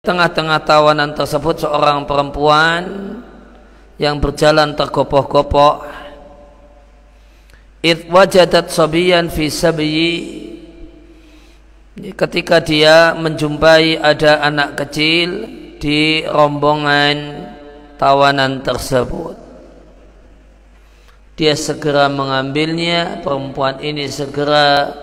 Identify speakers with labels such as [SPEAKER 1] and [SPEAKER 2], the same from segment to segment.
[SPEAKER 1] tengah-tengah tawanan tersebut seorang perempuan
[SPEAKER 2] yang berjalan tergopoh-gopoh id wajadat sobiyan fi sabiyi ketika dia menjumpai ada anak kecil di rombongan tawanan tersebut dia segera mengambilnya perempuan ini segera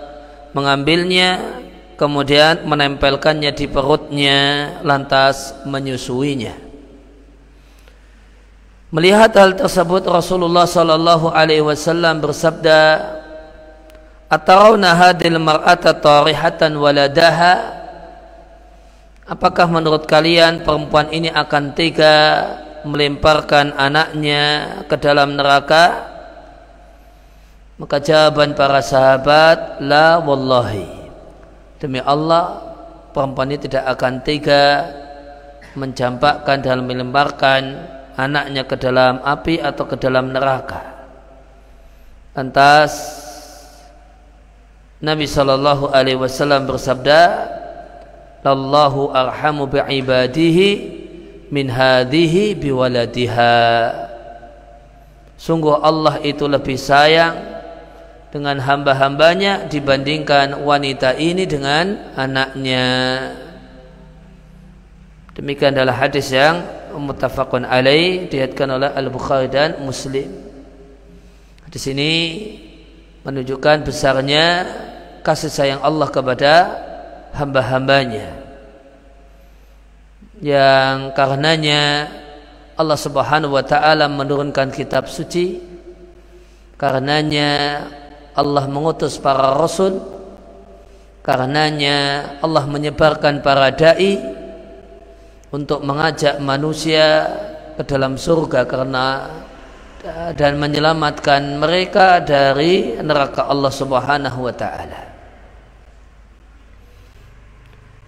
[SPEAKER 2] mengambilnya kemudian menempelkannya di perutnya lantas menyusuinya Melihat hal tersebut Rasulullah sallallahu alaihi wasallam bersabda Atarawna hadil mar'ata tarihatan waladaha Apakah menurut kalian perempuan ini akan tega melemparkan anaknya ke dalam neraka? Maka jawaban para sahabat la wallahi demi Allah perempuan ini tidak akan tega menjampakkan dalam melemparkan anaknya ke dalam api atau ke dalam neraka. Lantas Nabi Shallallahu Alaihi Wasallam bersabda, "Allahu arhamu bi'ibadihi min hadhihi biwaladiha." Sungguh Allah itu lebih sayang dengan hamba-hambanya dibandingkan wanita ini dengan anaknya. Demikian adalah hadis yang mutafakun alaih dihadkan oleh Al-Bukhari dan Muslim. Di sini menunjukkan besarnya kasih sayang Allah kepada hamba-hambanya yang karenanya Allah Subhanahu wa taala menurunkan kitab suci karenanya Allah mengutus para rasul karenanya Allah menyebarkan para dai untuk mengajak manusia ke dalam surga karena dan menyelamatkan mereka dari neraka Allah Subhanahu wa taala.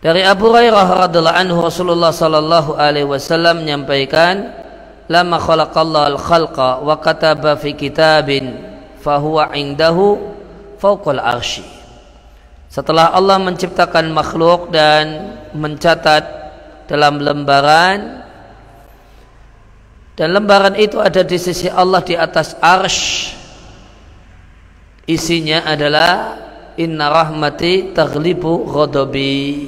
[SPEAKER 2] Dari Abu Hurairah radhiallahu anhu Rasulullah sallallahu alaihi wasallam menyampaikan, "Lama khalaqallahu al-khalqa wa kataba fi kitabin fahuwa indahu fauqal arsy. Setelah Allah menciptakan makhluk dan mencatat dalam lembaran dan lembaran itu ada di sisi Allah di atas arsh isinya adalah inna rahmati taglibu ghadabi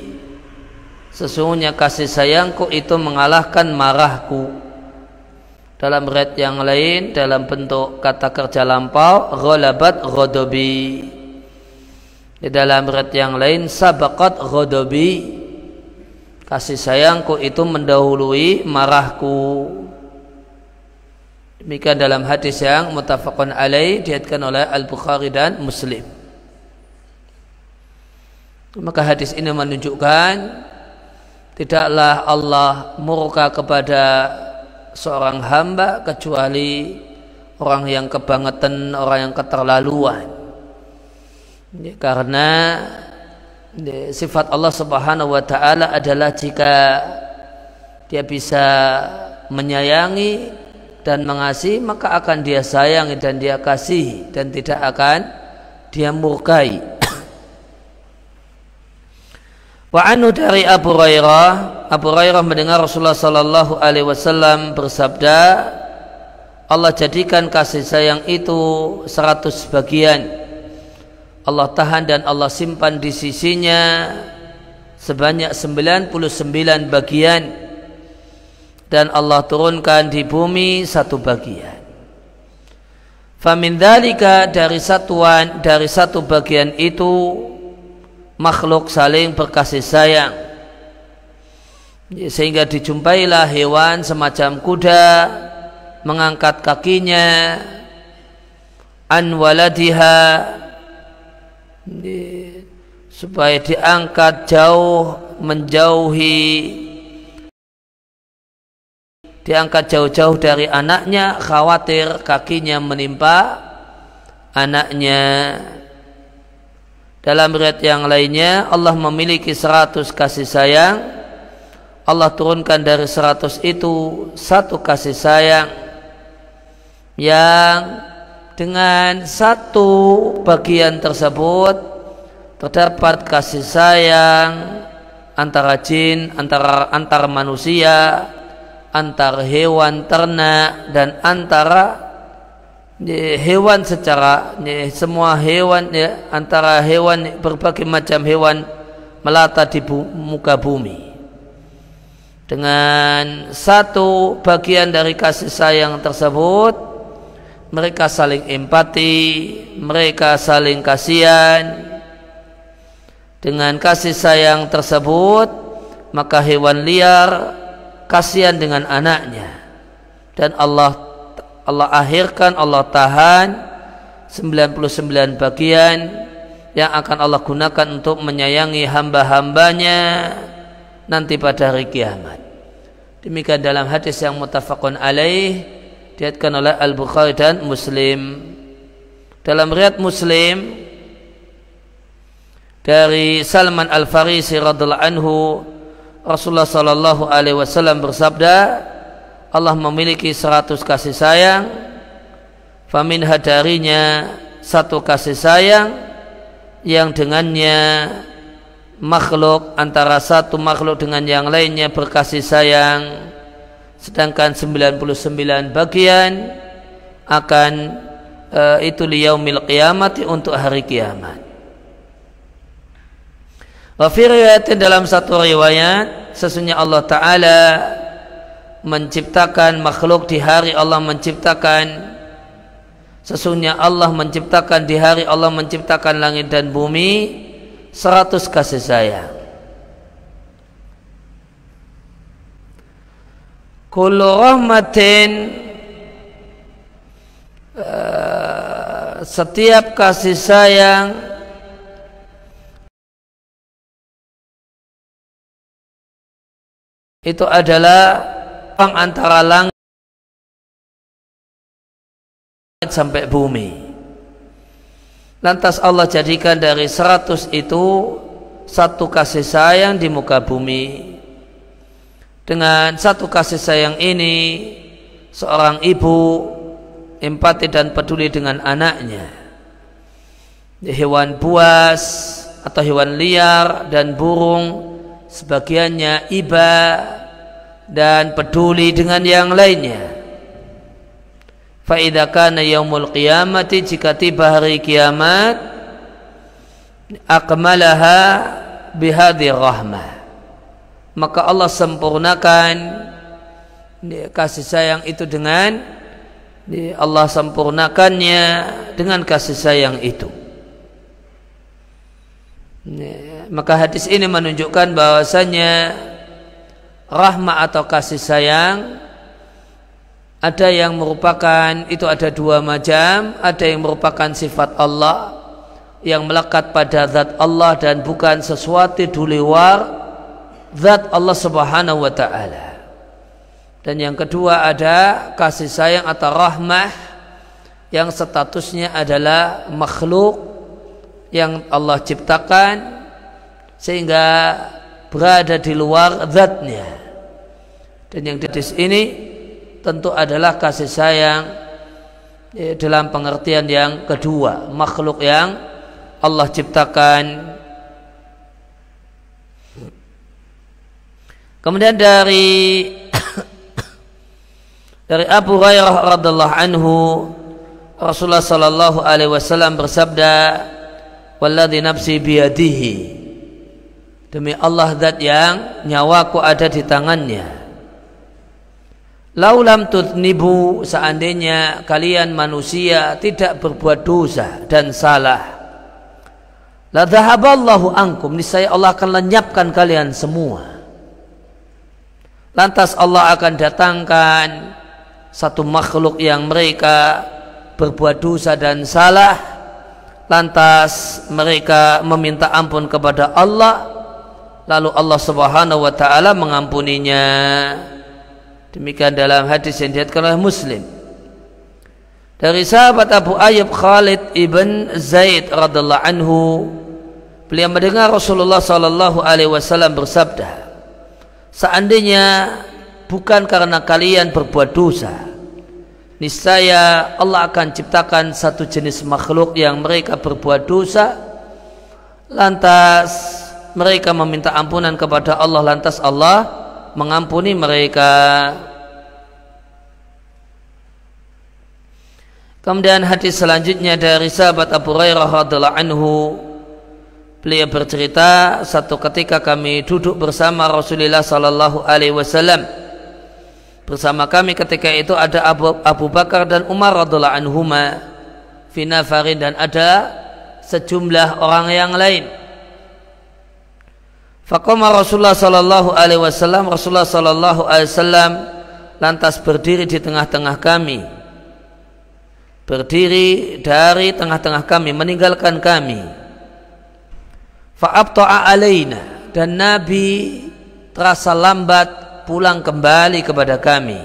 [SPEAKER 2] sesungguhnya kasih sayangku itu mengalahkan marahku dalam red yang lain dalam bentuk kata kerja lampau ghalabat ghadabi di dalam red yang lain sabaqat ghadabi kasih sayangku itu mendahului marahku demikian dalam hadis yang mutafakun alaih dihatkan oleh Al-Bukhari dan Muslim maka hadis ini menunjukkan tidaklah Allah murka kepada seorang hamba kecuali orang yang kebangetan, orang yang keterlaluan. Ya, karena ya, sifat Allah Subhanahu wa taala adalah jika dia bisa menyayangi dan mengasihi maka akan dia sayangi dan dia kasihi dan tidak akan dia murkai. Wa anu dari Abu Hurairah, Abu Hurairah mendengar Rasulullah sallallahu alaihi wasallam bersabda, Allah jadikan kasih sayang itu seratus bagian. Allah tahan dan Allah simpan di sisinya sebanyak 99 bagian dan Allah turunkan di bumi satu bagian. Famin dari satuan dari satu bagian itu makhluk saling berkasih sayang sehingga dijumpailah hewan semacam kuda mengangkat kakinya an waladiha supaya diangkat jauh menjauhi diangkat jauh-jauh dari anaknya khawatir kakinya menimpa anaknya dalam riwayat yang lainnya Allah memiliki seratus kasih sayang Allah turunkan dari seratus itu satu kasih sayang yang dengan satu bagian tersebut terdapat kasih sayang antara jin, antara antar manusia, antar hewan ternak dan antara hewan secara semua hewan antara hewan berbagai macam hewan melata di bu, muka bumi dengan satu bagian dari kasih sayang tersebut mereka saling empati mereka saling kasihan dengan kasih sayang tersebut maka hewan liar kasihan dengan anaknya dan Allah Allah akhirkan, Allah tahan 99 bagian yang akan Allah gunakan untuk menyayangi hamba-hambanya nanti pada hari kiamat. Demikian dalam hadis yang mutafakun alaih diatkan oleh Al-Bukhari dan Muslim. Dalam riat Muslim dari Salman Al-Farisi radhiallahu anhu Rasulullah sallallahu alaihi wasallam bersabda, Allah memiliki seratus kasih sayang Famin hadarinya satu kasih sayang yang dengannya makhluk antara satu makhluk dengan yang lainnya berkasih sayang sedangkan 99 bagian akan e, itu liyaumil qiyamati untuk hari kiamat. Wafir dalam satu riwayat sesungguhnya Allah taala menciptakan makhluk di hari Allah menciptakan sesungguhnya Allah menciptakan di hari Allah menciptakan langit dan bumi seratus kasih sayang kullu rahmatin
[SPEAKER 3] eh, setiap kasih sayang
[SPEAKER 1] itu adalah lapang antara langit sampai bumi.
[SPEAKER 3] Lantas Allah
[SPEAKER 2] jadikan dari seratus itu satu kasih sayang di muka bumi. Dengan satu kasih sayang ini, seorang ibu empati dan peduli dengan anaknya. Hewan buas atau hewan liar dan burung, sebagiannya iba, dan peduli dengan yang lainnya. Fa'idha kana yaumul qiyamati jika tiba hari kiamat akmalaha bihadhi rahmah. Maka Allah sempurnakan kasih sayang itu dengan Allah sempurnakannya dengan kasih sayang itu. Maka hadis ini menunjukkan bahwasanya rahmah atau kasih sayang ada yang merupakan itu ada dua macam ada yang merupakan sifat Allah yang melekat pada zat Allah dan bukan sesuatu di luar zat Allah Subhanahu wa taala. Dan yang kedua ada kasih sayang atau rahmah yang statusnya adalah makhluk yang Allah ciptakan sehingga berada di luar zatnya dan yang didis ini tentu adalah kasih sayang eh, dalam pengertian yang kedua makhluk yang Allah ciptakan kemudian dari dari Abu Hurairah radhiallahu anhu Rasulullah sallallahu alaihi wasallam bersabda walladzi nafsi biyadihi demi Allah zat yang nyawaku ada di tangannya Laulam tutnibu seandainya kalian manusia tidak berbuat dosa dan salah. La dhahaballahu angkum. Niscaya Allah akan lenyapkan kalian semua. Lantas Allah akan datangkan satu makhluk yang mereka berbuat dosa dan salah. Lantas mereka meminta ampun kepada Allah. Lalu Allah subhanahu wa ta'ala mengampuninya. Demikian dalam hadis yang dihatkan oleh Muslim. Dari sahabat Abu Ayyub Khalid ibn Zaid radhiallahu anhu, beliau mendengar Rasulullah sallallahu alaihi wasallam bersabda, "Seandainya bukan karena kalian berbuat dosa, niscaya Allah akan ciptakan satu jenis makhluk yang mereka berbuat dosa, lantas mereka meminta ampunan kepada Allah, lantas Allah mengampuni mereka Kemudian hadis selanjutnya dari sahabat Abu Hurairah radhiallahu anhu beliau bercerita satu ketika kami duduk bersama Rasulullah sallallahu alaihi wasallam bersama kami ketika itu ada Abu, Abu Bakar dan Umar radhiallahu anhuma Fina Farid dan ada sejumlah orang yang lain Fakoma Rasulullah Sallallahu Alaihi Wasallam Rasulullah Sallallahu Alaihi Wasallam lantas berdiri di tengah-tengah kami berdiri dari tengah-tengah kami meninggalkan kami fa'abta'a alaina dan Nabi terasa lambat pulang kembali kepada kami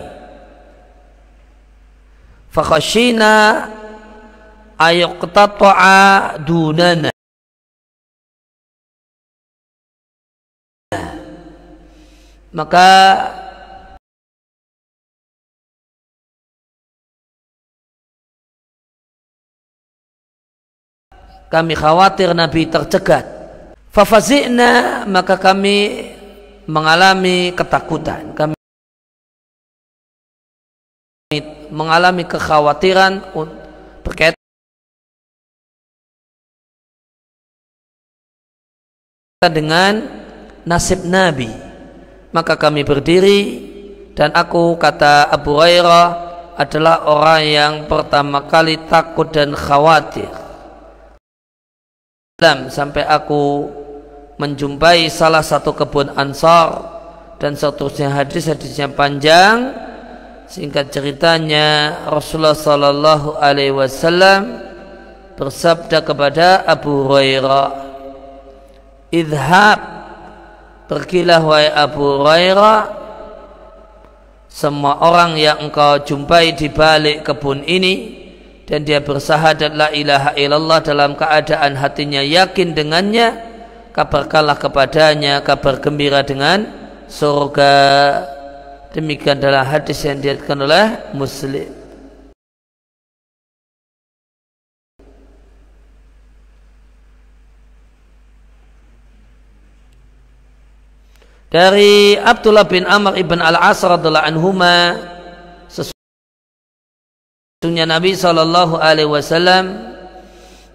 [SPEAKER 1] fakhashina ayuqtata'a dunana maka kami khawatir
[SPEAKER 3] Nabi tercegat. Fafazina maka kami mengalami
[SPEAKER 1] ketakutan. Kami mengalami kekhawatiran berkaitan dengan nasib Nabi
[SPEAKER 2] maka kami berdiri dan aku kata Abu Hurairah adalah orang yang pertama kali takut dan khawatir sampai aku menjumpai salah satu kebun Ansar dan seterusnya hadis-hadisnya panjang singkat ceritanya Rasulullah Sallallahu Alaihi Wasallam bersabda kepada Abu Hurairah idhab Pergilah wahai Abu Hurairah semua orang yang engkau jumpai di balik kebun ini dan dia bersahadat la ilaha illallah dalam keadaan hatinya yakin dengannya kabarkanlah kepadanya kabar gembira dengan
[SPEAKER 3] surga demikian adalah hadis yang diatkan oleh muslim
[SPEAKER 1] dari
[SPEAKER 2] Abdullah bin Amr ibn Al-As radhiallahu anhuma
[SPEAKER 3] sesungguhnya Nabi Shallallahu alaihi wasallam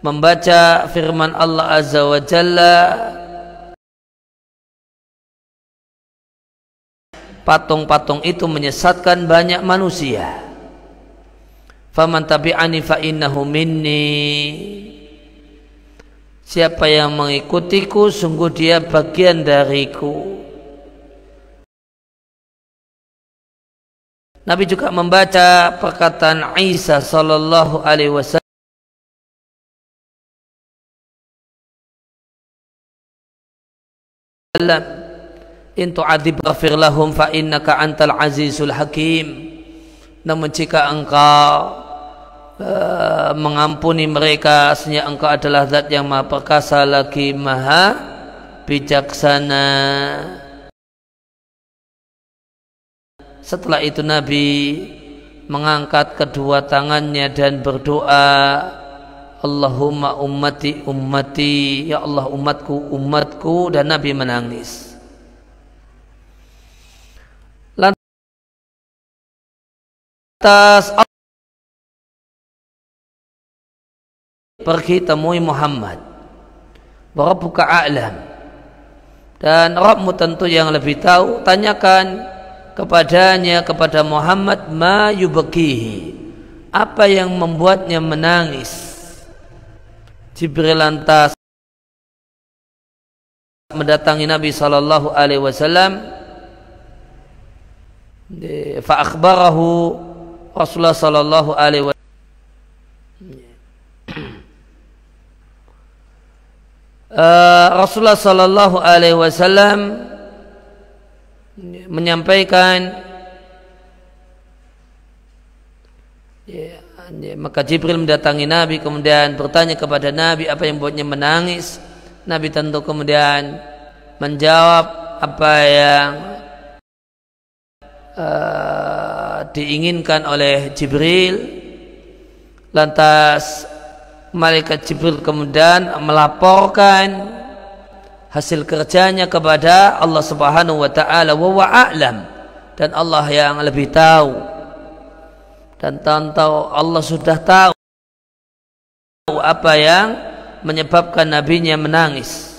[SPEAKER 3] membaca firman Allah azza wa jalla patung-patung itu menyesatkan banyak manusia.
[SPEAKER 2] Faman tabi'ani fa innahu minni.
[SPEAKER 3] Siapa yang mengikutiku sungguh dia bagian dariku.
[SPEAKER 1] Nabi juga membaca perkataan Isa sallallahu alaihi wasallam In tu'adzib
[SPEAKER 3] ghafir lahum fa innaka antal azizul hakim. Namun jika engkau
[SPEAKER 2] uh, mengampuni mereka sesungguhnya engkau adalah zat yang maha perkasa lagi maha bijaksana setelah itu Nabi mengangkat kedua tangannya dan berdoa Allahumma ummati ummati
[SPEAKER 3] ya Allah umatku umatku dan Nabi menangis
[SPEAKER 1] lantas pergi temui Muhammad
[SPEAKER 3] Rabbuka a'lam dan Rabbmu tentu yang lebih tahu
[SPEAKER 2] tanyakan kepadanya kepada Muhammad ma yubakihi apa yang membuatnya menangis Jibril lantas mendatangi Nabi sallallahu alaihi wasallam fa akhbarahu Rasulullah sallallahu alaihi wasallam eh, Rasulullah Sallallahu Alaihi Wasallam menyampaikan ya, ya, maka Jibril mendatangi Nabi kemudian bertanya kepada Nabi apa yang buatnya menangis Nabi tentu kemudian menjawab apa yang uh, diinginkan oleh Jibril lantas malaikat Jibril kemudian melaporkan hasil kerjanya kepada Allah Subhanahu wa taala wa wa a'lam dan Allah yang lebih tahu dan tahu Allah sudah tahu apa yang menyebabkan nabinya menangis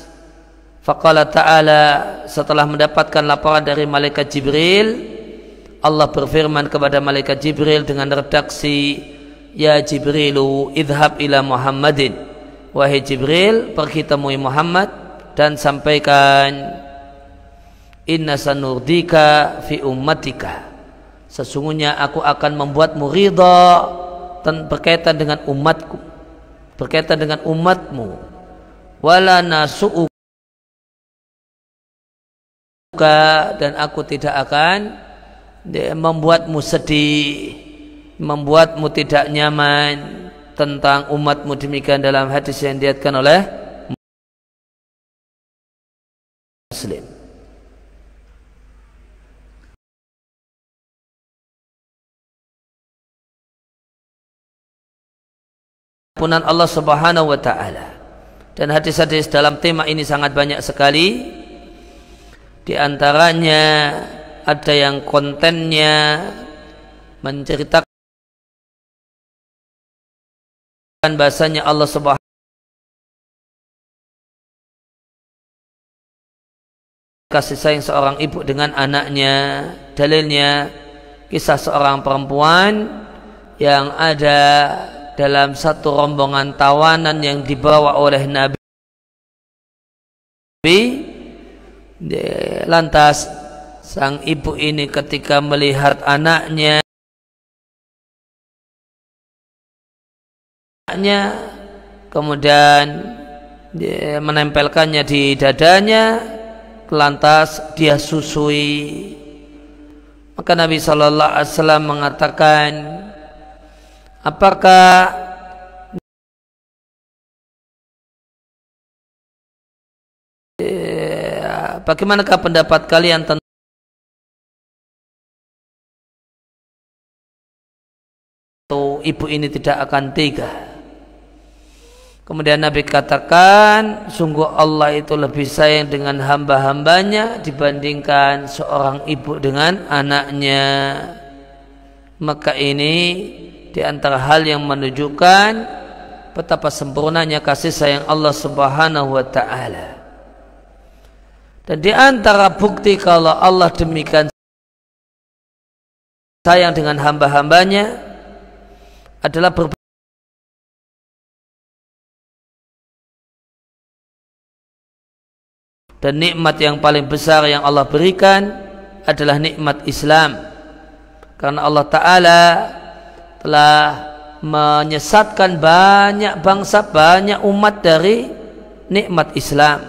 [SPEAKER 2] faqala ta'ala setelah mendapatkan laporan dari malaikat Jibril Allah berfirman kepada malaikat Jibril dengan redaksi ya Jibrilu idhab ila Muhammadin wahai Jibril pergi temui Muhammad dan sampaikan inna sanurdika fi ummatika sesungguhnya aku akan membuat murida
[SPEAKER 3] dan berkaitan dengan umatku berkaitan dengan umatmu wala nasu'uka dan aku tidak akan membuatmu sedih membuatmu tidak nyaman tentang umatmu demikian dalam hadis yang diatkan oleh
[SPEAKER 1] muslim ampunan Allah Subhanahu wa taala. Dan
[SPEAKER 2] hadis-hadis dalam tema ini sangat banyak sekali. Di antaranya
[SPEAKER 1] ada yang kontennya menceritakan bahasanya Allah Subhanahu kasih sayang seorang ibu dengan
[SPEAKER 3] anaknya dalilnya kisah seorang perempuan yang
[SPEAKER 2] ada dalam satu rombongan tawanan yang dibawa oleh Nabi
[SPEAKER 3] lantas sang ibu ini ketika melihat anaknya anaknya kemudian
[SPEAKER 2] menempelkannya di dadanya lantas dia susui
[SPEAKER 3] maka Nabi Shallallahu Alaihi Wasallam mengatakan
[SPEAKER 1] apakah eh, bagaimanakah pendapat kalian tentang ibu ini tidak akan tega Kemudian Nabi katakan,
[SPEAKER 2] sungguh Allah itu lebih sayang dengan hamba-hambanya dibandingkan seorang ibu dengan anaknya. Maka ini di antara hal yang menunjukkan betapa sempurnanya kasih sayang Allah Subhanahu
[SPEAKER 3] wa taala. Dan di antara bukti kalau Allah
[SPEAKER 1] demikian sayang dengan hamba-hambanya adalah berbagi dan nikmat yang paling besar yang Allah berikan
[SPEAKER 2] adalah nikmat Islam karena Allah Ta'ala telah menyesatkan banyak bangsa, banyak umat dari nikmat Islam.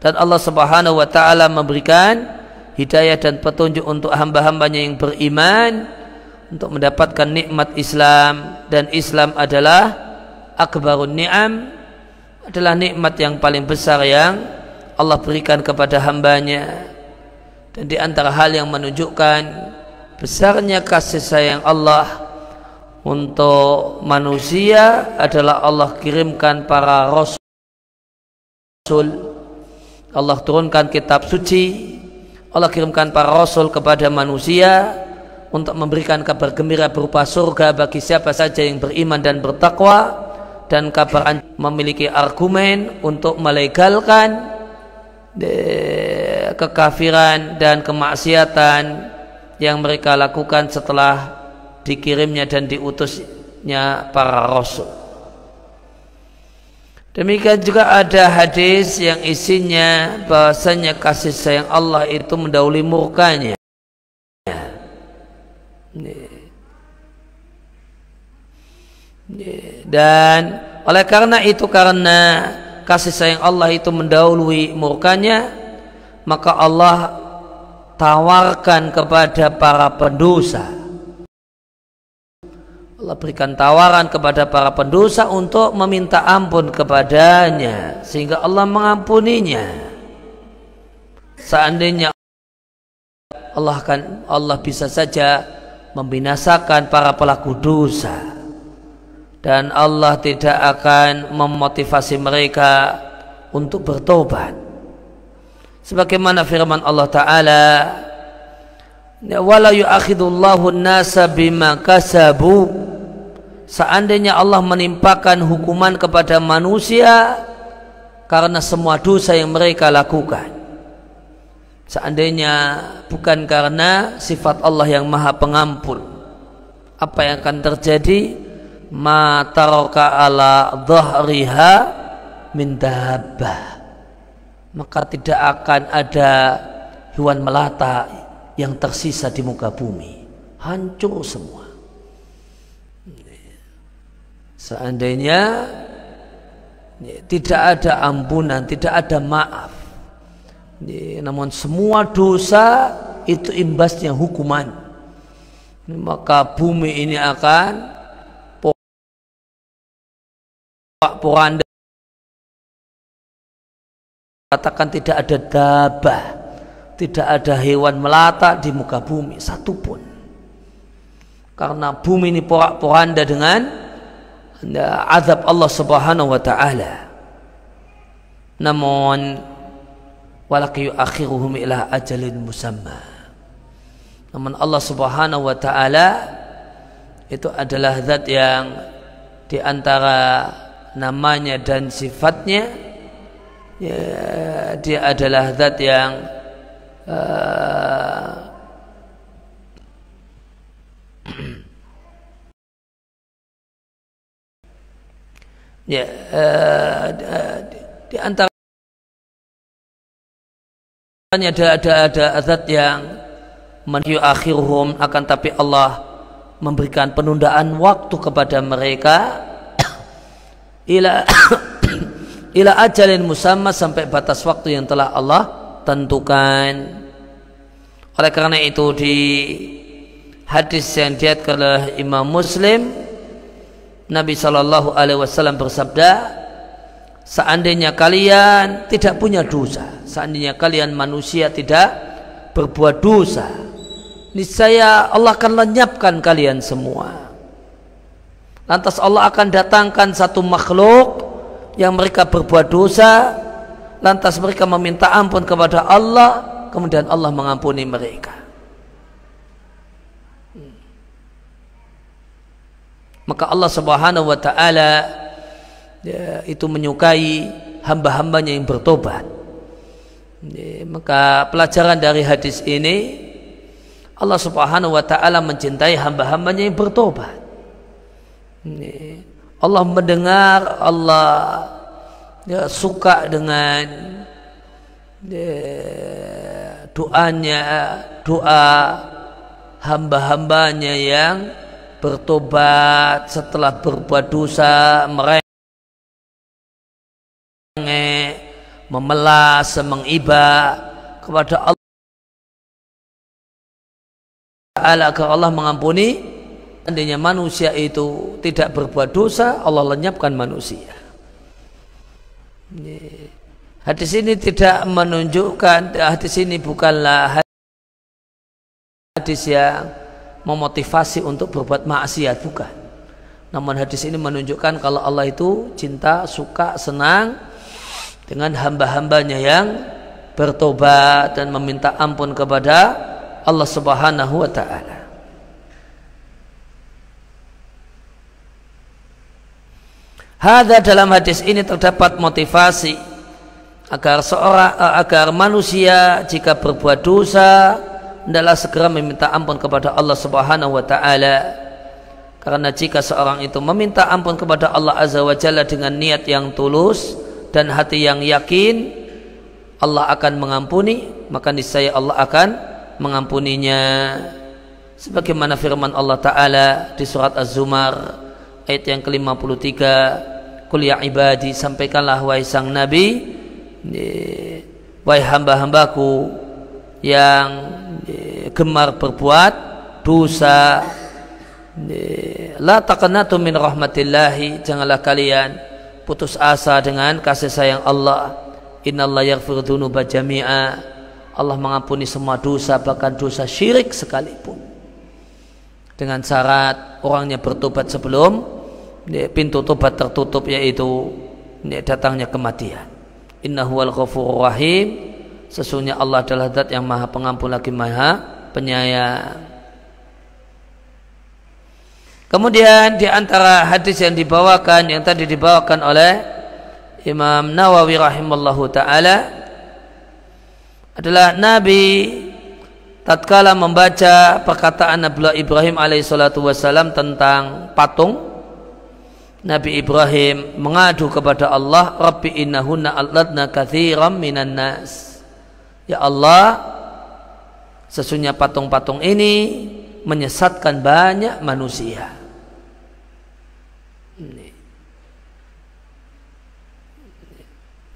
[SPEAKER 2] Dan Allah Subhanahu wa taala memberikan hidayah dan petunjuk untuk hamba-hambanya yang beriman untuk mendapatkan nikmat Islam dan Islam adalah akbarun ni'am adalah nikmat yang paling besar yang Allah berikan kepada hambanya dan di antara hal yang menunjukkan besarnya kasih sayang Allah untuk manusia adalah Allah kirimkan para rasul Allah turunkan kitab suci Allah kirimkan para rasul kepada manusia untuk memberikan kabar gembira berupa surga bagi siapa saja yang beriman dan bertakwa dan kabar memiliki argumen untuk melegalkan kekafiran dan kemaksiatan yang mereka lakukan setelah dikirimnya dan diutusnya para rasul. Demikian juga ada hadis yang isinya bahasanya kasih sayang Allah itu mendahului murkanya. Dan oleh karena itu karena kasih sayang Allah itu mendahului murkanya maka Allah tawarkan kepada para pendosa Allah berikan tawaran kepada para pendosa untuk meminta ampun kepadanya sehingga Allah mengampuninya seandainya Allah kan Allah bisa saja membinasakan para pelaku dosa dan Allah tidak akan memotivasi mereka untuk bertobat. Sebagaimana firman Allah Ta'ala, ya, Wala yu'akhidullahu nasa bima kasabu Seandainya Allah menimpakan hukuman kepada manusia Karena semua dosa yang mereka lakukan Seandainya bukan karena sifat Allah yang maha pengampun Apa yang akan terjadi? ma taraka ala dhahriha min maka tidak akan ada hewan melata yang tersisa di muka bumi hancur semua seandainya tidak ada ampunan tidak ada maaf namun semua dosa
[SPEAKER 3] itu imbasnya hukuman maka bumi ini akan
[SPEAKER 1] Pak Poranda katakan tidak ada dabah tidak ada hewan
[SPEAKER 2] melata di muka bumi satupun karena bumi ini porak-poranda dengan eh, azab Allah Subhanahu wa taala namun walaki akhiruhum ila ajalin musamma namun Allah Subhanahu wa taala itu adalah zat yang diantara antara namanya dan sifatnya ya, dia adalah zat yang uh,
[SPEAKER 1] ya uh, di, di ada ada ada azat yang
[SPEAKER 3] menyu akhirum akan tapi Allah memberikan penundaan waktu
[SPEAKER 2] kepada mereka ila ila ajalin musamma sampai batas waktu yang telah Allah tentukan. Oleh karena itu di hadis yang diatkan oleh Imam Muslim Nabi Shallallahu Alaihi Wasallam bersabda seandainya kalian tidak punya dosa seandainya kalian manusia tidak berbuat dosa niscaya Allah akan lenyapkan kalian semua Lantas Allah akan datangkan satu makhluk yang mereka berbuat dosa, lantas mereka meminta ampun kepada Allah, kemudian Allah mengampuni mereka. Hmm. Maka Allah Subhanahu wa taala ya, itu menyukai hamba-hambanya yang bertobat. Ya, maka pelajaran dari hadis ini Allah Subhanahu wa taala mencintai hamba-hambanya yang bertobat. Allah mendengar, Allah ya, suka dengan ya, doanya, doa hamba-hambanya yang bertobat
[SPEAKER 3] setelah berbuat dosa, merengek, memelas, mengiba kepada Allah. Allah mengampuni Andainya manusia itu
[SPEAKER 2] tidak berbuat dosa, Allah lenyapkan manusia. Hadis ini tidak menunjukkan, hadis ini bukanlah hadis yang memotivasi untuk berbuat maksiat, bukan. Namun hadis ini menunjukkan kalau Allah itu cinta, suka, senang dengan hamba-hambanya yang bertobat dan meminta ampun kepada Allah Subhanahu wa taala. Hada dalam hadis ini terdapat motivasi agar seorang eh, agar manusia jika berbuat dosa hendaklah segera meminta ampun kepada Allah Subhanahu wa taala. Karena jika seorang itu meminta ampun kepada Allah Azza wa Jalla dengan niat yang tulus dan hati yang yakin, Allah akan mengampuni, maka niscaya Allah akan mengampuninya. Sebagaimana firman Allah Ta'ala di surat Az-Zumar, ayat yang ke-53 kuliah ya ibadi sampaikanlah wahai sang nabi eh, wahai hamba-hambaku yang eh, gemar berbuat dosa eh, la taqnatu min rahmatillahi janganlah kalian putus asa dengan kasih sayang Allah innallaha yaghfiru dzunuba jami'a Allah mengampuni semua dosa bahkan dosa syirik sekalipun dengan syarat orangnya bertobat sebelum pintu tobat tertutup yaitu datangnya kematian. Innahu ghafurur rahim. Sesungguhnya Allah adalah zat yang maha pengampun lagi maha penyayang. Kemudian di antara hadis yang dibawakan yang tadi dibawakan oleh Imam Nawawi rahimallahu taala adalah Nabi tatkala membaca perkataan Nabi Ibrahim alaihissalatu wassalam tentang patung Nabi Ibrahim mengadu kepada Allah, Rabbi innahunna alladna kathiram minan nas. Ya Allah, sesungguhnya patung-patung ini menyesatkan banyak manusia.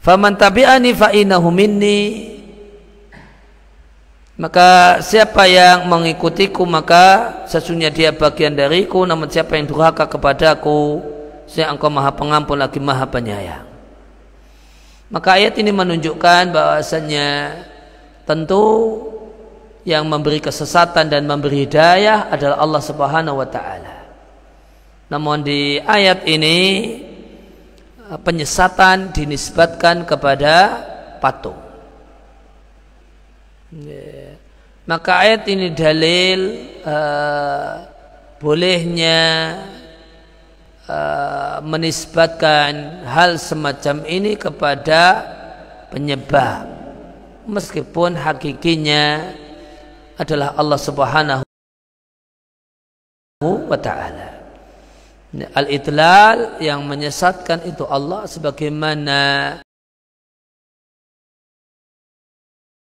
[SPEAKER 2] Faman tabi'ani fa'inahu minni maka siapa yang mengikutiku maka sesungguhnya dia bagian dariku namun siapa yang durhaka kepadaku saya engkau maha pengampun lagi maha penyayang. Maka ayat ini menunjukkan bahwasannya tentu yang memberi kesesatan dan memberi hidayah adalah Allah Subhanahu wa taala. Namun di ayat ini eh, penyesatan dinisbatkan kepada patung. Maka ayat ini dalil uh, bolehnya Eh, menisbatkan hal semacam ini kepada penyebab meskipun hakikinya adalah Allah Subhanahu wa taala.
[SPEAKER 3] al itlal yang menyesatkan itu Allah sebagaimana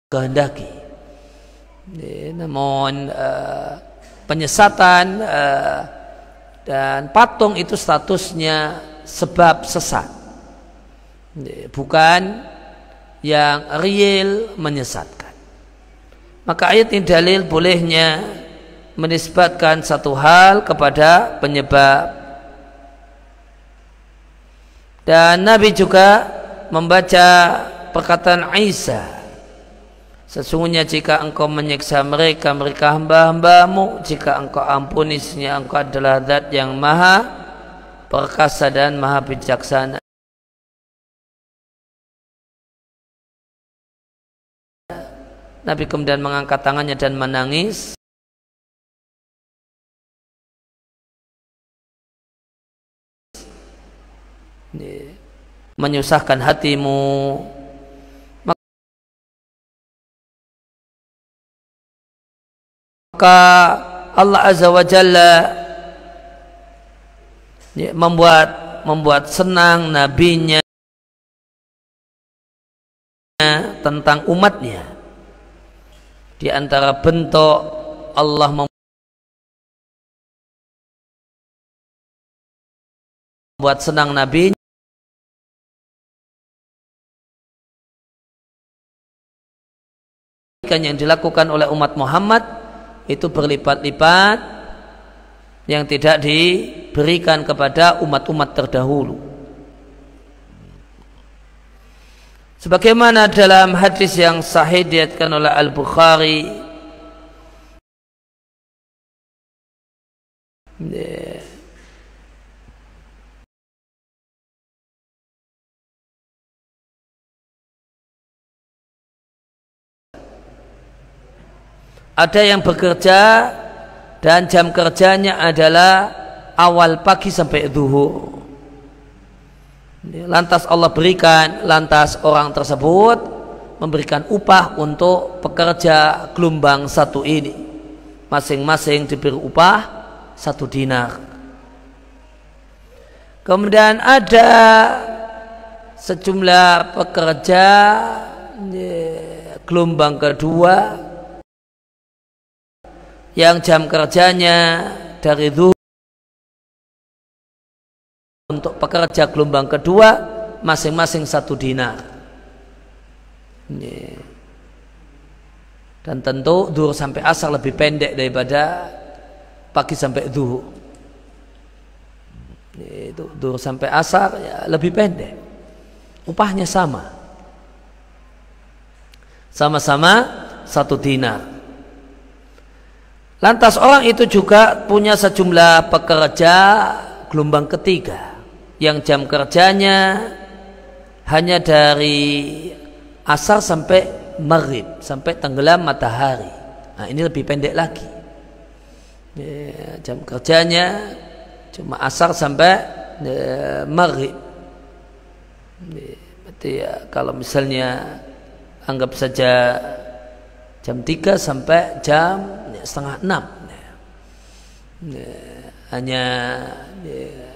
[SPEAKER 3] kehendaki. Namun eh, penyesatan uh, dan patung
[SPEAKER 2] itu statusnya sebab sesat bukan yang real menyesatkan maka ayat ini dalil bolehnya menisbatkan satu hal kepada penyebab dan Nabi juga membaca perkataan Aisyah. Sesungguhnya jika engkau menyiksa mereka, mereka hamba-hambamu. Jika engkau ampuni, sesungguhnya engkau adalah zat yang maha
[SPEAKER 1] perkasa dan maha bijaksana. Nabi kemudian mengangkat tangannya dan menangis. Menyusahkan hatimu. maka Allah Azza wa Jalla
[SPEAKER 3] ya, membuat membuat senang nabinya
[SPEAKER 1] tentang umatnya di antara bentuk Allah membuat senang nabinya yang dilakukan oleh umat Muhammad
[SPEAKER 3] itu berlipat-lipat yang tidak diberikan
[SPEAKER 2] kepada umat-umat terdahulu.
[SPEAKER 3] Sebagaimana dalam hadis yang sahih diatkan oleh Al-Bukhari
[SPEAKER 1] yeah. ada
[SPEAKER 3] yang bekerja dan jam kerjanya adalah awal pagi
[SPEAKER 2] sampai zuhur. Lantas Allah berikan, lantas orang tersebut memberikan upah untuk pekerja gelombang satu ini. Masing-masing diberi upah satu dinar. Kemudian ada sejumlah pekerja
[SPEAKER 3] gelombang kedua yang jam kerjanya dari zuhur untuk pekerja gelombang kedua masing-masing satu dinar.
[SPEAKER 2] Dan tentu zuhur sampai asar lebih pendek daripada pagi sampai zuhur Itu duhur sampai asar ya, lebih pendek. Upahnya sama. Sama-sama satu dinar. Lantas orang itu juga punya sejumlah pekerja gelombang ketiga yang jam kerjanya hanya dari asar sampai maghrib sampai tenggelam matahari. Nah, ini lebih pendek lagi. Ya, jam kerjanya cuma asar sampai ya, maghrib. Ya, berarti ya, kalau misalnya anggap saja jam 3 sampai jam setengah enam ya, hanya ya,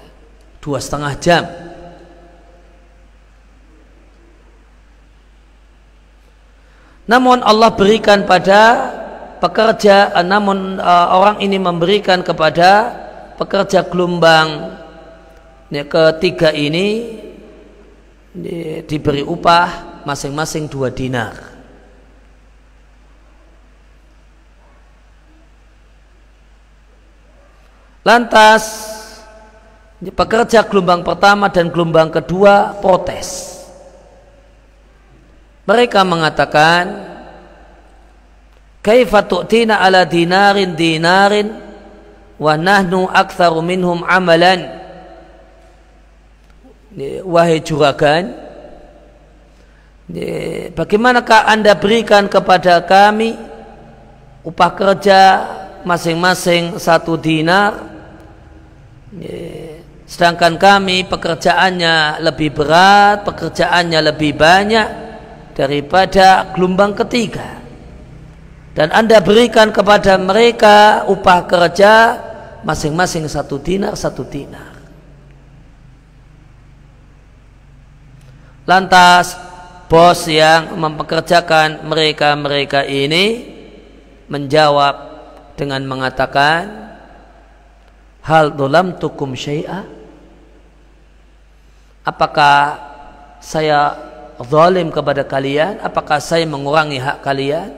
[SPEAKER 2] dua setengah jam Namun Allah berikan pada pekerja, eh, namun eh, orang ini memberikan kepada pekerja gelombang ya, ketiga ini diberi upah masing-masing dua dinar. Lantas pekerja gelombang pertama dan gelombang kedua protes. Mereka mengatakan, "Kaifa tu'tina ala dinarin dinarin wa nahnu aktsaru minhum amalan?" Wahai juragan, bagaimanakah Anda berikan kepada kami upah kerja masing-masing satu dinar Sedangkan kami pekerjaannya lebih berat, pekerjaannya lebih banyak daripada gelombang ketiga. Dan Anda berikan kepada mereka upah kerja masing-masing satu dinar, satu dinar. Lantas bos yang mempekerjakan mereka-mereka ini menjawab dengan mengatakan Hal dolam tukum syai'a? Apakah saya zalim kepada kalian? Apakah saya mengurangi hak kalian?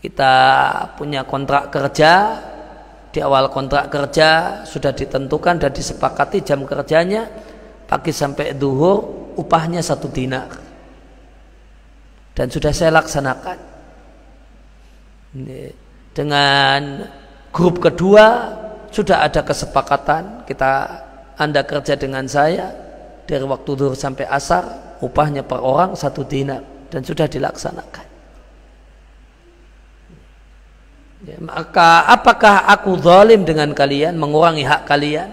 [SPEAKER 2] Kita punya kontrak kerja, di awal kontrak kerja sudah ditentukan dan disepakati jam kerjanya pagi sampai duhur upahnya satu dinar dan sudah saya laksanakan dengan grup kedua sudah ada kesepakatan kita anda kerja dengan saya dari waktu dulu sampai asar upahnya per orang satu dinar dan sudah dilaksanakan ya, maka apakah aku zalim dengan kalian mengurangi hak kalian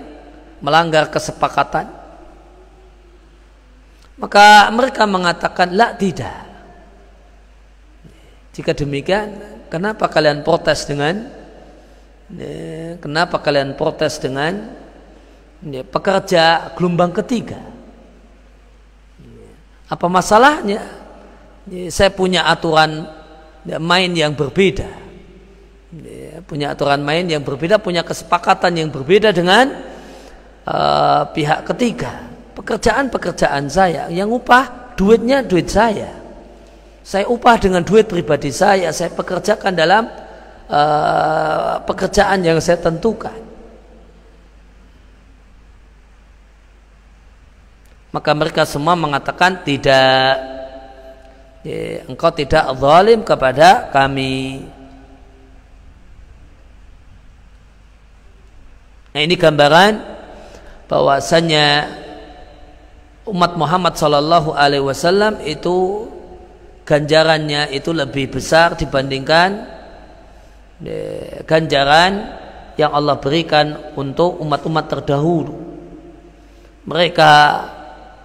[SPEAKER 2] melanggar kesepakatan maka mereka mengatakan lah tidak jika demikian kenapa kalian protes dengan Ya, kenapa kalian protes dengan ya, pekerja gelombang ketiga? Ya, apa masalahnya? saya punya aturan main yang berbeda. punya aturan main yang berbeda, punya kesepakatan yang berbeda dengan eh, pihak ketiga. Pekerjaan-pekerjaan saya yang upah duitnya duit saya. Saya upah dengan duit pribadi saya, saya pekerjakan dalam Eh, pekerjaan yang saya tentukan. Maka mereka semua mengatakan tidak ya, engkau tidak zalim kepada kami. Nah ini gambaran bahwasanya umat Muhammad saw itu ganjarannya itu lebih besar dibandingkan ganjaran yang Allah berikan untuk umat-umat terdahulu. Mereka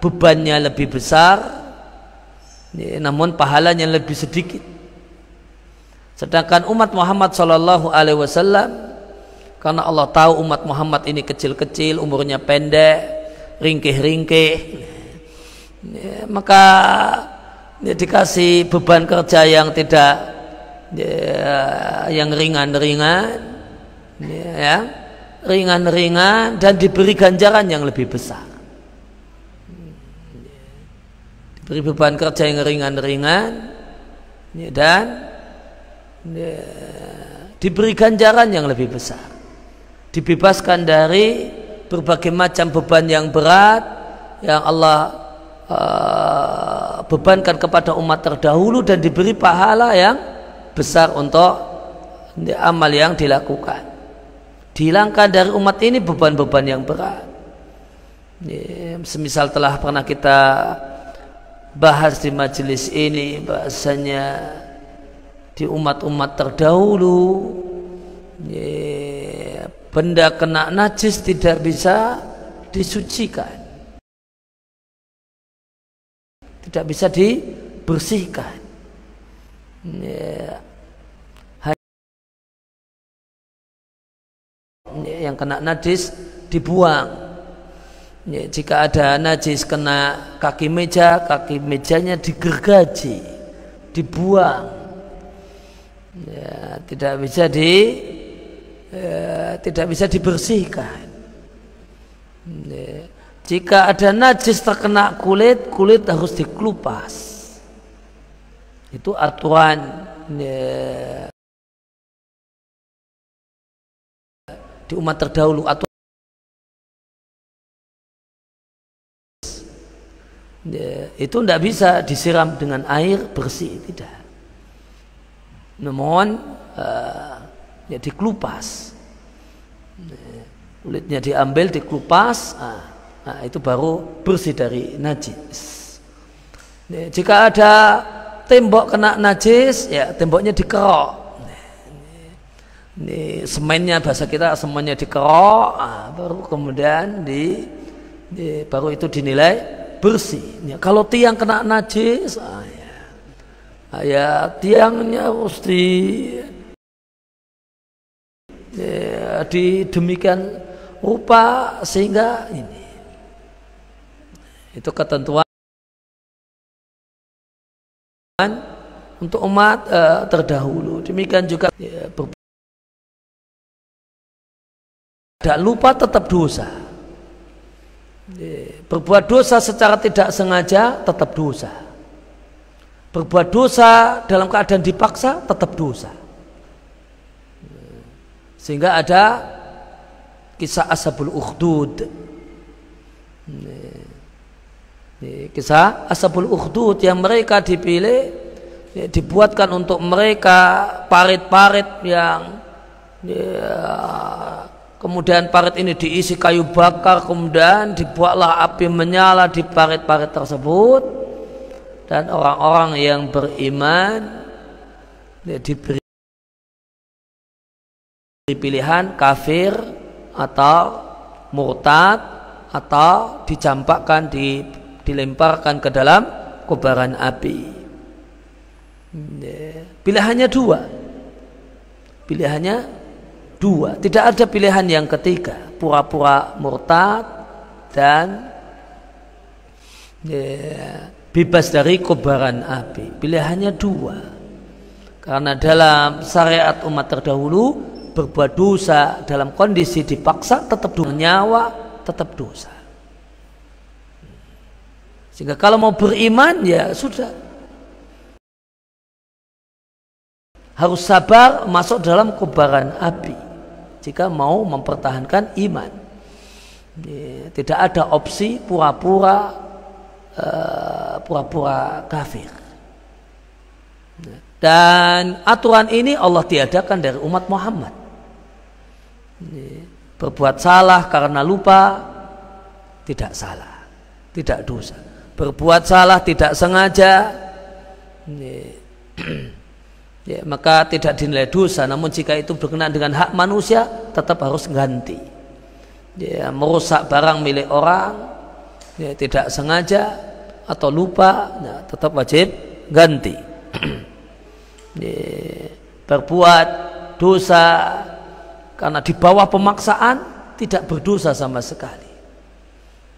[SPEAKER 2] bebannya lebih besar, namun pahalanya lebih sedikit. Sedangkan umat Muhammad Shallallahu Alaihi Wasallam, karena Allah tahu umat Muhammad ini kecil-kecil, umurnya pendek, ringkih-ringkih, ya, maka ya, dikasih beban kerja yang tidak yang ringan-ringan ya ringan-ringan dan diberi ganjaran yang lebih besar diberi beban kerja yang ringan-ringan ya, dan ya, diberi ganjaran yang lebih besar dibebaskan dari berbagai macam beban yang berat yang Allah uh, bebankan kepada umat terdahulu dan diberi pahala yang besar untuk amal yang dilakukan. Dihilangkan dari umat ini beban-beban yang berat. Semisal telah pernah kita bahas di majelis ini bahasanya di umat-umat terdahulu benda kena
[SPEAKER 3] najis tidak bisa disucikan
[SPEAKER 1] tidak bisa dibersihkan yang kena
[SPEAKER 3] najis dibuang ya, jika ada najis kena kaki
[SPEAKER 2] meja kaki mejanya digergaji dibuang ya, tidak bisa di ya, tidak bisa dibersihkan ya, jika ada najis terkena kulit
[SPEAKER 3] kulit harus dikelupas itu aturan ya.
[SPEAKER 1] di umat terdahulu aturan
[SPEAKER 3] ya, itu tidak bisa disiram dengan air bersih tidak
[SPEAKER 2] namun uh, ya dikelupas ya, kulitnya diambil dikelupas nah, nah, itu baru bersih dari najis jika ada tembok kena najis, ya temboknya dikerok. Ini semennya bahasa kita semennya dikerok, ah, baru kemudian di, di baru itu dinilai bersih. Ya, kalau tiang kena najis, ah, ya, ah, ya tiangnya harus di
[SPEAKER 3] ya, di demikian rupa sehingga ini itu ketentuan
[SPEAKER 1] untuk umat uh, terdahulu. Demikian juga ya, tidak
[SPEAKER 3] lupa tetap dosa. Ya, berbuat dosa secara tidak sengaja
[SPEAKER 2] tetap dosa. Berbuat dosa dalam keadaan dipaksa tetap dosa. Sehingga ada kisah Ashabul Ukhdud. Ya, kisah asabul ukhdud yang mereka dipilih ya, dibuatkan untuk mereka parit-parit yang ya, kemudian parit ini diisi kayu bakar kemudian dibuatlah api menyala di parit-parit tersebut
[SPEAKER 3] dan orang-orang yang beriman ya, diberi pilihan kafir atau murtad atau dicampakkan di dilemparkan
[SPEAKER 2] ke dalam kobaran api. Ya. Pilihannya dua. Pilihannya dua. Tidak ada pilihan yang ketiga. Pura-pura murtad dan ya, bebas dari kobaran api. Pilihannya dua. Karena dalam syariat umat terdahulu berbuat dosa dalam kondisi dipaksa tetap
[SPEAKER 3] nyawa tetap dosa. Sehingga kalau mau beriman ya sudah. Harus sabar masuk dalam kobaran api jika mau mempertahankan iman.
[SPEAKER 2] Tidak ada opsi pura-pura eh, pura-pura kafir. Dan aturan ini Allah tiadakan dari umat Muhammad. Berbuat salah karena lupa tidak salah, tidak dosa berbuat salah tidak sengaja ya, maka tidak dinilai dosa namun jika itu berkenaan dengan hak manusia tetap harus ganti ya, merusak barang milik orang ya, tidak sengaja atau lupa ya, tetap wajib ganti ya, berbuat dosa karena di bawah pemaksaan tidak berdosa sama sekali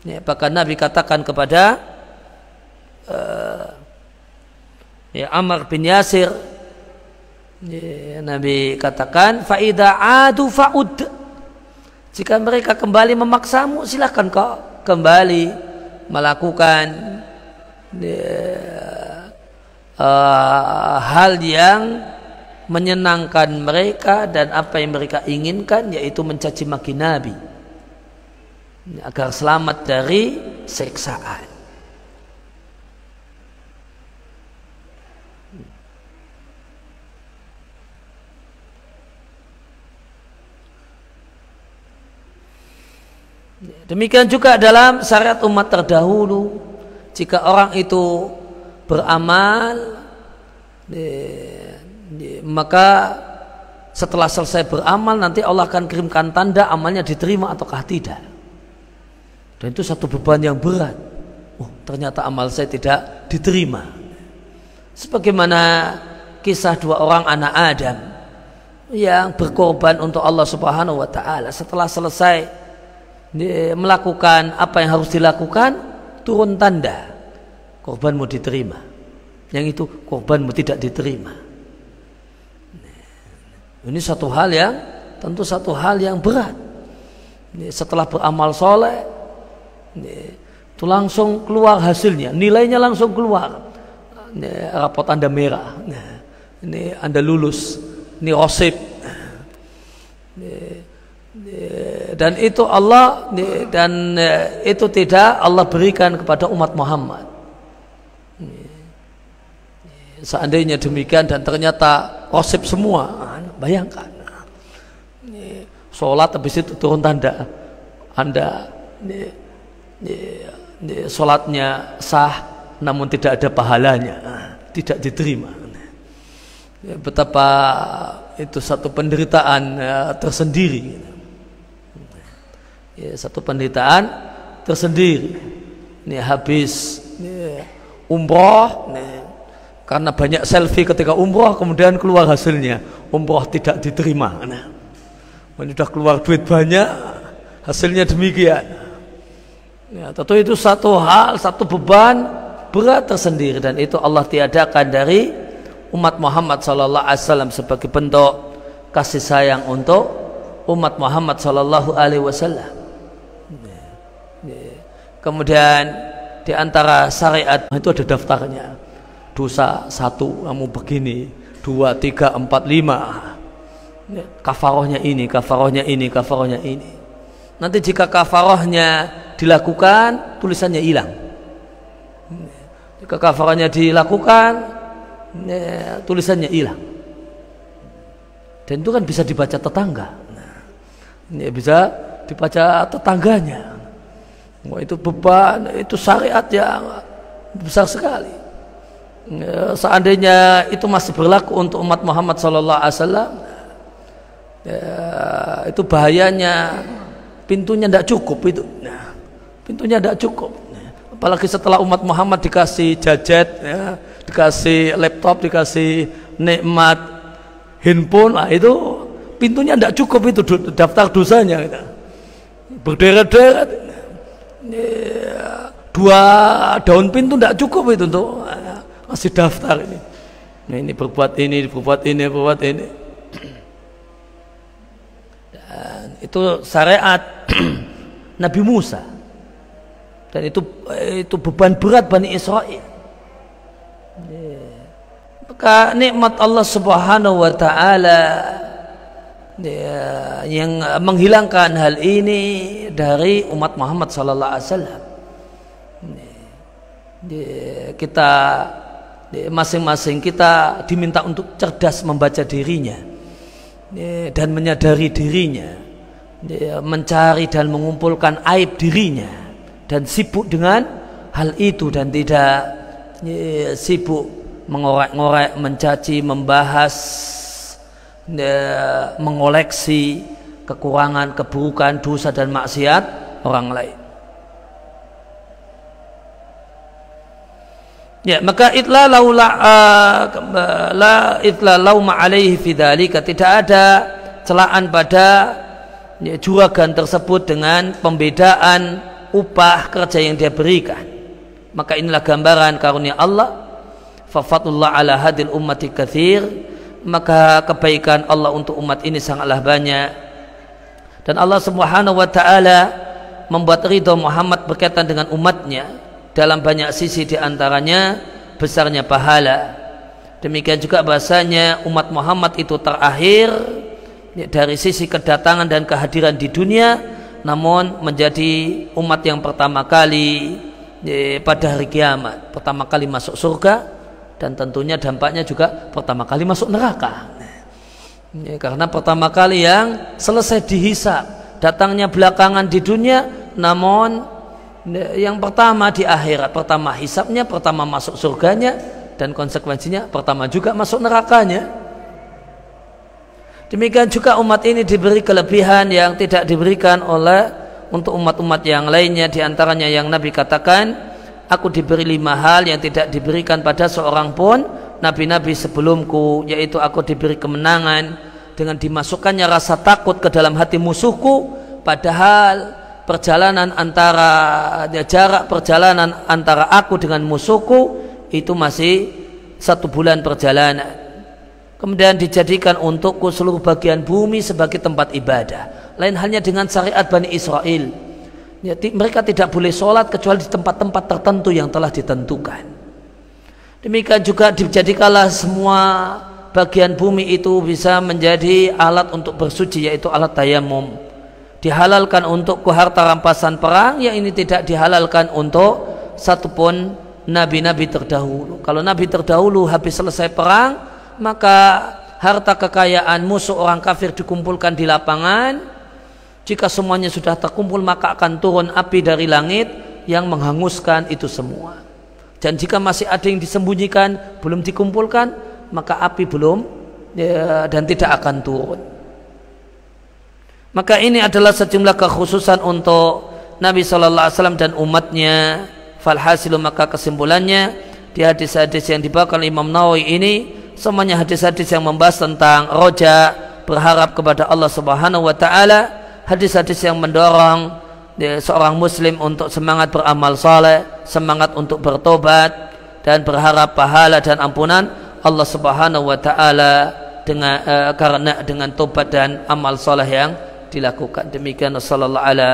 [SPEAKER 2] ya, bahkan Nabi katakan kepada uh, ya Amr bin Yasir ya, Nabi katakan faida adu faud jika mereka kembali memaksamu silahkan kau kembali melakukan ya, uh, hal yang menyenangkan mereka dan apa yang mereka inginkan yaitu mencaci maki Nabi agar selamat dari seksaan. Demikian juga dalam syariat umat terdahulu, jika orang itu beramal, maka setelah selesai beramal nanti Allah akan kirimkan tanda amalnya diterima ataukah tidak. Dan itu satu beban yang berat. Oh, ternyata amal saya tidak diterima. Sebagaimana kisah dua orang anak Adam yang berkorban untuk Allah Subhanahu wa taala setelah selesai melakukan apa yang harus dilakukan turun tanda korbanmu diterima yang itu korbanmu tidak diterima nah, ini satu hal yang tentu satu hal yang berat setelah beramal soleh itu langsung keluar hasilnya nilainya langsung keluar rapot anda merah nah, ini anda lulus ini osip nah, dan itu Allah dan eh, itu tidak Allah berikan kepada umat Muhammad. Seandainya demikian dan ternyata kosip semua, ah, bayangkan. Sholat habis itu turun tanda Anda sholatnya sah namun tidak ada pahalanya, ah, tidak diterima. Betapa itu satu penderitaan eh, tersendiri ya, satu penderitaan tersendiri ini habis ini umroh ini, karena banyak selfie ketika umroh kemudian keluar hasilnya umroh tidak diterima nah. ini sudah keluar duit banyak hasilnya demikian ya, tentu itu satu hal satu beban berat tersendiri dan itu Allah tiadakan dari umat Muhammad sallallahu alaihi wasallam sebagai bentuk kasih sayang untuk umat Muhammad sallallahu alaihi wasallam Iya, iya. Kemudian di antara syariat itu ada daftarnya. Dosa satu kamu begini, dua, tiga, empat, lima. Iya, kafarohnya ini, kafarohnya ini, kafarohnya ini. Nanti jika kafarohnya dilakukan, tulisannya hilang. Jika kafarohnya dilakukan, tulisannya hilang. Dan itu kan bisa dibaca tetangga. Nah, ini bisa dibaca tetangganya Wah itu beban, itu syariat yang besar sekali. Ya, seandainya itu masih berlaku untuk umat Muhammad Sallallahu Alaihi Wasallam, ya, itu bahayanya pintunya tidak cukup itu. Nah, pintunya tidak cukup. Nah, apalagi setelah umat Muhammad dikasih jajet, ya, dikasih laptop, dikasih nikmat handphone, lah itu pintunya tidak cukup itu daftar dosanya. Gitu. Berderet-deret dua daun pintu tidak cukup itu untuk masih daftar ini. Nah, ini berbuat ini, berbuat ini, berbuat ini. Dan itu syariat Nabi Musa. Dan itu itu beban berat Bani Israel. Iya. Maka nikmat Allah Subhanahu wa taala yang eh, menghilangkan hal ini dari umat Muhammad Sallallahu Alaihi Wasallam. Kita masing-masing kita diminta untuk cerdas membaca dirinya dan menyadari dirinya, mencari dan mengumpulkan aib dirinya dan sibuk dengan hal itu dan tidak sibuk mengorek-ngorek, mencaci, membahas mengoleksi kekurangan, keburukan, dosa dan maksiat orang lain. Ya, maka itla laula uh, la itla lauma alaihi fidzalika tidak ada celaan pada ya, juragan tersebut dengan pembedaan upah kerja yang dia berikan. Maka inilah gambaran karunia Allah. Fafatullah ala hadil ummati kathir maka kebaikan Allah untuk umat ini sangatlah banyak dan Allah Subhanahu wa taala membuat ridho Muhammad berkaitan dengan umatnya dalam banyak sisi diantaranya besarnya pahala demikian juga bahasanya umat Muhammad itu terakhir dari sisi kedatangan dan kehadiran di dunia namun menjadi umat yang pertama kali eh, pada hari kiamat pertama kali masuk surga dan tentunya dampaknya juga pertama kali masuk neraka. Ya, karena pertama kali yang selesai dihisap, datangnya belakangan di dunia, namun ya, yang pertama di akhirat, pertama hisapnya, pertama masuk surganya, dan konsekuensinya pertama juga masuk nerakanya. Demikian juga umat ini diberi kelebihan yang tidak diberikan oleh untuk umat-umat yang lainnya diantaranya yang Nabi katakan aku diberi lima hal yang tidak diberikan pada seorang pun nabi-nabi sebelumku yaitu aku diberi kemenangan dengan dimasukkannya rasa takut ke dalam hati musuhku padahal perjalanan antara ya jarak perjalanan antara aku dengan musuhku itu masih satu bulan perjalanan kemudian dijadikan untukku seluruh bagian bumi sebagai tempat ibadah lain halnya dengan syariat Bani Israel Ya, mereka tidak boleh sholat kecuali di tempat-tempat tertentu yang telah ditentukan. Demikian juga dijadikalah semua bagian bumi itu bisa menjadi alat untuk bersuci yaitu alat tayamum. Dihalalkan untuk keharta rampasan perang yang ini tidak dihalalkan untuk satupun nabi-nabi terdahulu. Kalau nabi terdahulu habis selesai perang maka harta kekayaan musuh orang kafir dikumpulkan di lapangan jika semuanya sudah terkumpul maka akan turun api dari langit yang menghanguskan itu semua. Dan jika masih ada yang disembunyikan, belum dikumpulkan, maka api belum ya, dan tidak akan turun. Maka ini adalah sejumlah kekhususan untuk Nabi Shallallahu Alaihi Wasallam dan umatnya. Falhasilu maka kesimpulannya di hadis-hadis yang dibawakan Imam Nawawi ini semuanya hadis-hadis yang membahas tentang roja berharap kepada Allah Subhanahu Wa Taala hadis-hadis yang mendorong ya, seorang muslim untuk semangat beramal saleh, semangat untuk bertobat dan berharap pahala dan ampunan Allah Subhanahu wa taala dengan uh, karena dengan tobat dan amal saleh yang dilakukan. Demikian sallallahu ala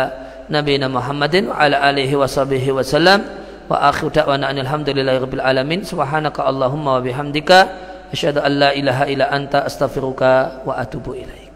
[SPEAKER 2] nabiyina Muhammadin wa ala alihi washabihi wasallam wa akhiru da'wana alhamdulillahirabbil alamin subhanaka allahumma wa bihamdika asyhadu an la ilaha illa anta
[SPEAKER 1] astaghfiruka wa atubu ilaik.